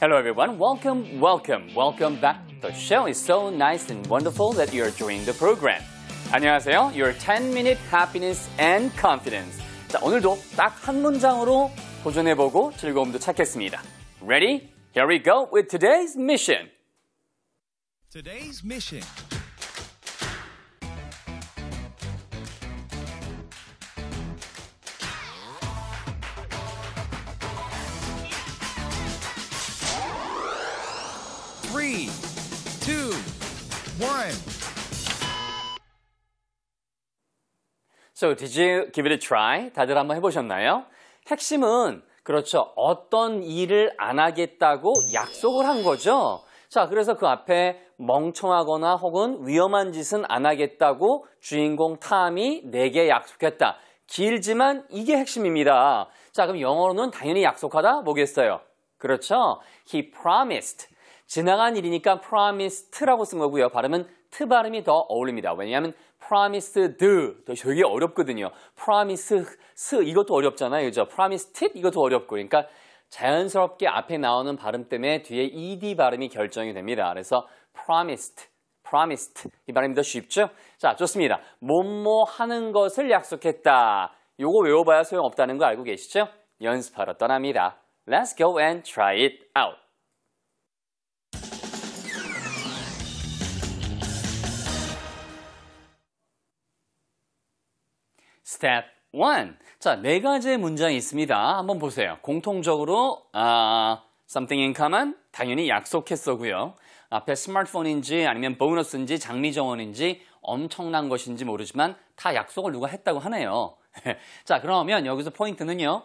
Hello everyone, welcome, welcome, welcome back. The show is so nice and wonderful that you're joining the program. 안녕하세요. Your 10-minute happiness and confidence. 자, 오늘도 딱 한 문장으로 도전해보고 즐거움도 찾겠습니다. Ready? Here we go with today's mission. Today's mission. Three, two, one. So, did you give it a try? 다들 한번 해보셨나요? 핵심은 그렇죠. 어떤 일을 안 하겠다고 약속을 한 거죠. 자, 그래서 그 앞에 멍청하거나 혹은 위험한 짓은 안 하겠다고 주인공 탐이 내게 약속했다. 길지만 이게 핵심입니다. 자, 그럼 영어로는 당연히 약속하다 뭐겠어요? 그렇죠. He promised. 지나간 일이니까 promised라고 쓴 거고요. 발음은 트 발음이 더 어울립니다. 왜냐하면 promised 되게 어렵거든요. promise 이것도 어렵잖아요. 그죠? promised 이것도 어렵고. 그러니까 자연스럽게 앞에 나오는 발음 때문에 뒤에 ed 발음이 결정이 됩니다. 그래서 promised promised 이 발음이 더 쉽죠? 자, 좋습니다. 뭐뭐 하는 것을 약속했다. 요거 외워봐야 소용없다는 거 알고 계시죠? 연습하러 떠납니다. Let's go and try it out. step 1. 자, 네 가지의 문장이 있습니다. 한번 보세요. 공통적으로 아, something in common, 당연히 약속했었고요 앞에 스마트폰인지 아니면 보너스인지 장미정원인지 엄청난 것인지 모르지만 다 약속을 누가 했다고 하네요. 자, 그러면 여기서 포인트는요.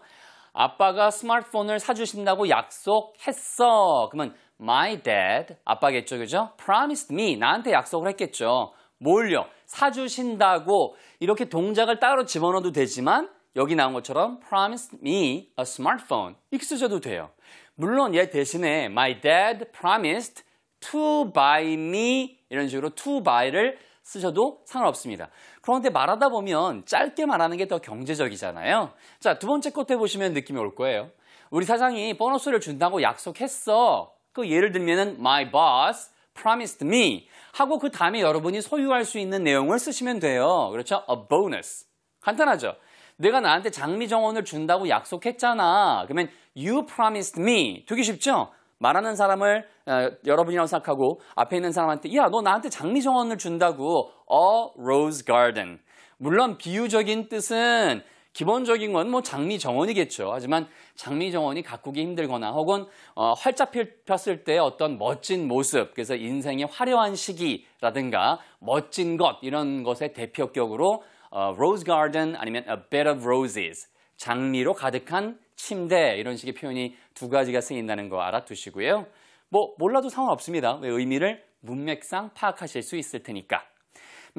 아빠가 스마트폰을 사주신다고 약속했어. 그러면 my dad, 아빠겠죠, 그죠? promised me, 나한테 약속을 했겠죠. 뭘요? 사주신다고 이렇게 동작을 따로 집어넣어도 되지만 여기 나온 것처럼 promise me a smartphone 익렇게 쓰셔도 돼요. 물론 얘 대신에 my dad promised to buy me 이런 식으로 to buy를 쓰셔도 상관없습니다. 그런데 말하다 보면 짧게 말하는 게 더 경제적이잖아요. 자, 두 번째 끝에 보시면 느낌이 올 거예요. 우리 사장이 보너스를 준다고 약속했어. 그 예를 들면 my boss promised me 하고 그 다음에 여러분이 소유할 수 있는 내용을 쓰시면 돼요. 그렇죠? a bonus. 간단하죠? 내가 나한테 장미 정원을 준다고 약속했잖아. 그러면 you promised me. 되게 쉽죠? 말하는 사람을 어, 여러분이라고 생각하고 앞에 있는 사람한테 야, 너 나한테 장미 정원을 준다고 a rose garden. 물론 비유적인 뜻은 기본적인 건 뭐 장미 정원이겠죠. 하지만 장미 정원이 가꾸기 힘들거나 혹은 어, 활짝 폈을 때 어떤 멋진 모습, 그래서 인생의 화려한 시기라든가 멋진 것 이런 것의 대표격으로 어, rose garden 아니면 a bed of roses 장미로 가득한 침대 이런 식의 표현이 두 가지가 쓰인다는 거 알아두시고요. 뭐 몰라도 상관없습니다. 왜 의미를 문맥상 파악하실 수 있을 테니까.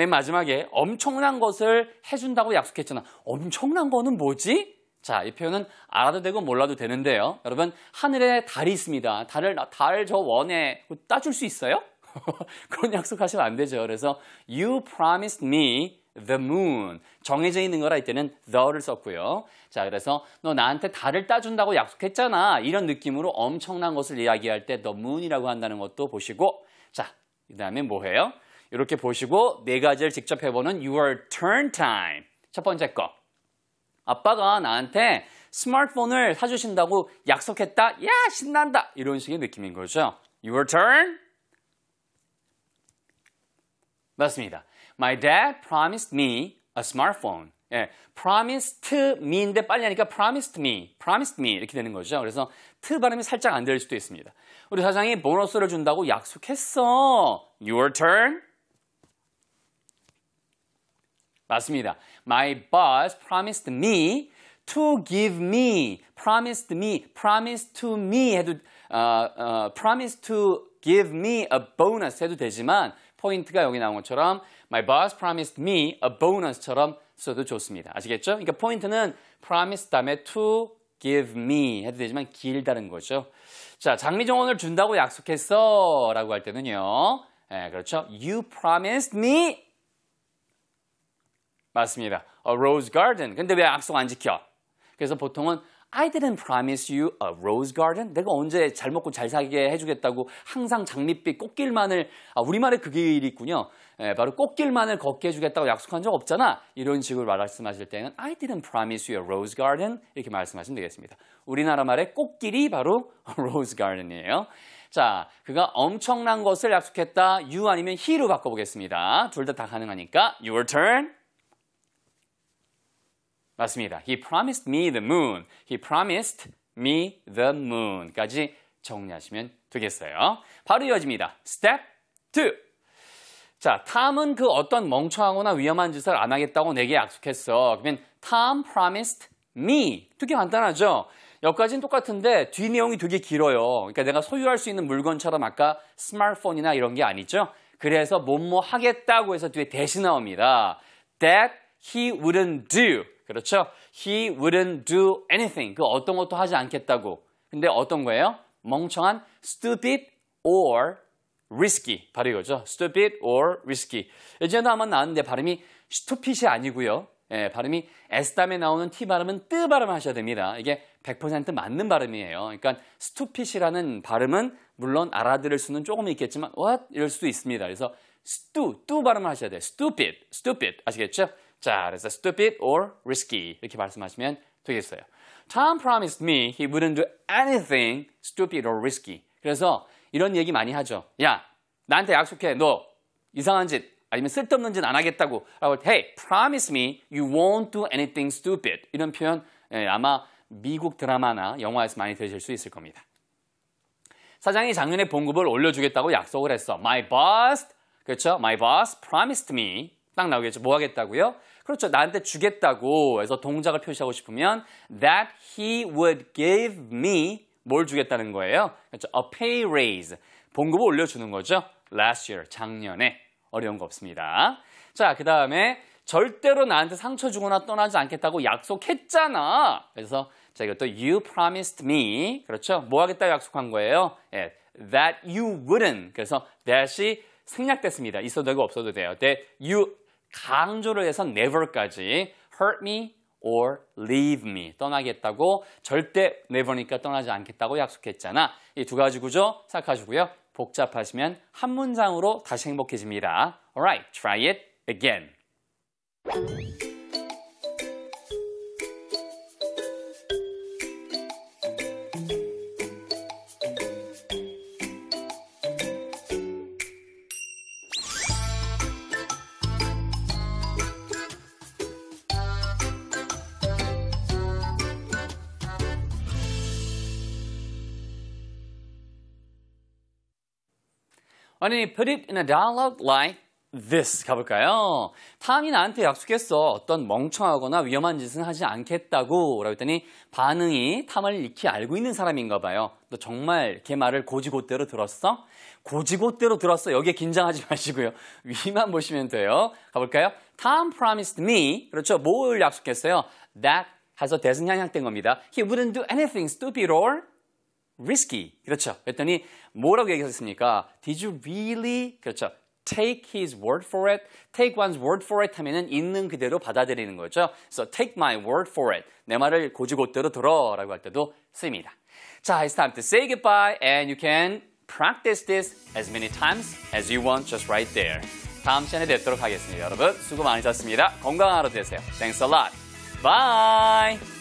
맨 마지막에 엄청난 것을 해준다고 약속했잖아. 엄청난 거는 뭐지? 자, 이 표현은 알아도 되고 몰라도 되는데요. 여러분, 하늘에 달이 있습니다. 달을, 달 저 원에 따줄 수 있어요? 그런 약속하시면 안 되죠. 그래서 You promised me the moon. 정해져 있는 거라 이때는 the를 썼고요. 자, 그래서 너 나한테 달을 따준다고 약속했잖아. 이런 느낌으로 엄청난 것을 이야기할 때 the moon이라고 한다는 것도 보시고 자, 그 다음에 뭐 해요? 이렇게 보시고 네 가지를 직접 해보는 your turn time. 첫 번째 거. 아빠가 나한테 스마트폰을 사주신다고 약속했다. 야 신난다. 이런 식의 느낌인 거죠. Your turn. 맞습니다. My dad promised me a smartphone. 예, promised me인데 빨리 하니까 promised me, promised me 이렇게 되는 거죠. 그래서 t 발음이 살짝 안 될 수도 있습니다. 우리 사장이 보너스를 준다고 약속했어. Your turn. 맞습니다. My boss promised me to give me, promised me, promised to me 해도 어, 어, promised to give me a bonus 해도 되지만 포인트가 여기 나온 것처럼 my boss promised me a bonus처럼 써도 좋습니다. 아시겠죠? 그러니까 포인트는 promise 다음에 to give me 해도 되지만 길다는 거죠. 자, 장미 정원을 준다고 약속했어 라고 할 때는요. 예, 네, 그렇죠. You promised me 맞습니다. A rose garden. 근데 왜 약속 안 지켜? 그래서 보통은 I didn't promise you a rose garden. 내가 언제 잘 먹고 잘 살게 해주겠다고 항상 장밋빛 꽃길만을 아, 우리말에 그게 일이 있군요. 예, 바로 꽃길만을 걷게 해주겠다고 약속한 적 없잖아. 이런 식으로 말씀하실 때는 I didn't promise you a rose garden 이렇게 말씀하시면 되겠습니다. 우리나라 말의 꽃길이 바로 rose garden이에요. 자, 그가 엄청난 것을 약속했다. you 아니면 he로 바꿔보겠습니다. 둘 다다 다 가능하니까 your turn. 맞습니다. He promised me the moon. He promised me the moon까지 정리하시면 되겠어요. 바로 이어집니다. Step 2. 자, 탐은 그 어떤 멍청하거나 위험한 짓을 안 하겠다고 내게 약속했어. 그러면 Tom promised me. 되게 간단하죠? 여기까지는 똑같은데 뒤 내용이 되게 길어요. 그러니까 내가 소유할 수 있는 물건처럼 아까 스마트폰이나 이런 게 아니죠? 그래서 뭐 뭐 하겠다고 해서 뒤에 대신 나옵니다. That he wouldn't do. 그렇죠? He wouldn't do anything. 그 어떤 것도 하지 않겠다고. 근데 어떤 거예요? 멍청한 stupid or risky. 바로 이거죠. stupid or risky. 예전에도 한번 나왔는데 발음이 stupid이 아니고요. 예, 발음이 S 다음에 나오는 T 발음은 뜨발음 하셔야 됩니다. 이게 100% 맞는 발음이에요. 그러니까 stupid이라는 발음은 물론 알아들을 수는 조금 있겠지만 what 이럴 수도 있습니다. 그래서 stu, 뚜 발음을 하셔야 돼요. stupid, stupid 아시겠죠? 자, 그래서 stupid or risky 이렇게 말씀하시면 되겠어요. Tom promised me he wouldn't do anything stupid or risky. 그래서 이런 얘기 많이 하죠. 야, 나한테 약속해. 너 이상한 짓 아니면 쓸데없는 짓 안 하겠다고. 라고 할 때, hey, promise me you won't do anything stupid. 이런 표현 예, 아마 미국 드라마나 영화에서 많이 들으실 수 있을 겁니다. 사장이 작년에 봉급을 올려주겠다고 약속을 했어. My boss, 그렇죠? My boss promised me 딱 나오겠죠. 뭐 하겠다고요? 그렇죠. 나한테 주겠다고. 그래서 동작을 표시하고 싶으면 that he would give me 뭘 주겠다는 거예요? 그렇죠. a pay raise. 봉급을 올려주는 거죠. last year, 작년에. 어려운 거 없습니다. 자, 그 다음에 절대로 나한테 상처 주거나 떠나지 않겠다고 약속했잖아. 그래서 자, 이것도 you promised me. 그렇죠. 뭐 하겠다고 약속한 거예요? 예, that you wouldn't. 그래서 t h a t 생략됐습니다. 있어도 되고 없어도 돼요. That 네, you 강조를 해서 never까지 hurt me or leave me 떠나겠다고 절대 never니까 떠나지 않겠다고 약속했잖아. 이 두 가지 구조 생각하시고요. 복잡하시면 한 문장으로 다시 행복해집니다. Alright, try it again. Why don't you put it in a dialogue like this 가볼까요? 탐이 나한테 약속했어. 어떤 멍청하거나 위험한 짓은 하지 않겠다고 라고 했더니 반응이 탐을 익히 알고 있는 사람인가 봐요. 너 정말 걔 말을 고지고대로 들었어? 고지고대로 들었어. 여기에 긴장하지 마시고요. 위만 보시면 돼요. 가볼까요? Tom promised me. 그렇죠. 뭘 약속했어요? That 해서 대승 향향된 겁니다. He wouldn't do anything stupid or risky. 그렇죠. 그랬더니 뭐라고 얘기했습니까? Did you really? 그렇죠. take his word for it. take one's word for it 하면은 있는 그대로 받아들이는 거죠. so take my word for it. 내 말을 고지고대로 들어라고 할 때도 쓰입니다. 자, it's time to say goodbye and you can practice this as many times as you want just right there. 다음 시간에 뵙도록 하겠습니다. 여러분, 수고 많으셨습니다. 건강한 하루 되세요. Thanks a lot. Bye.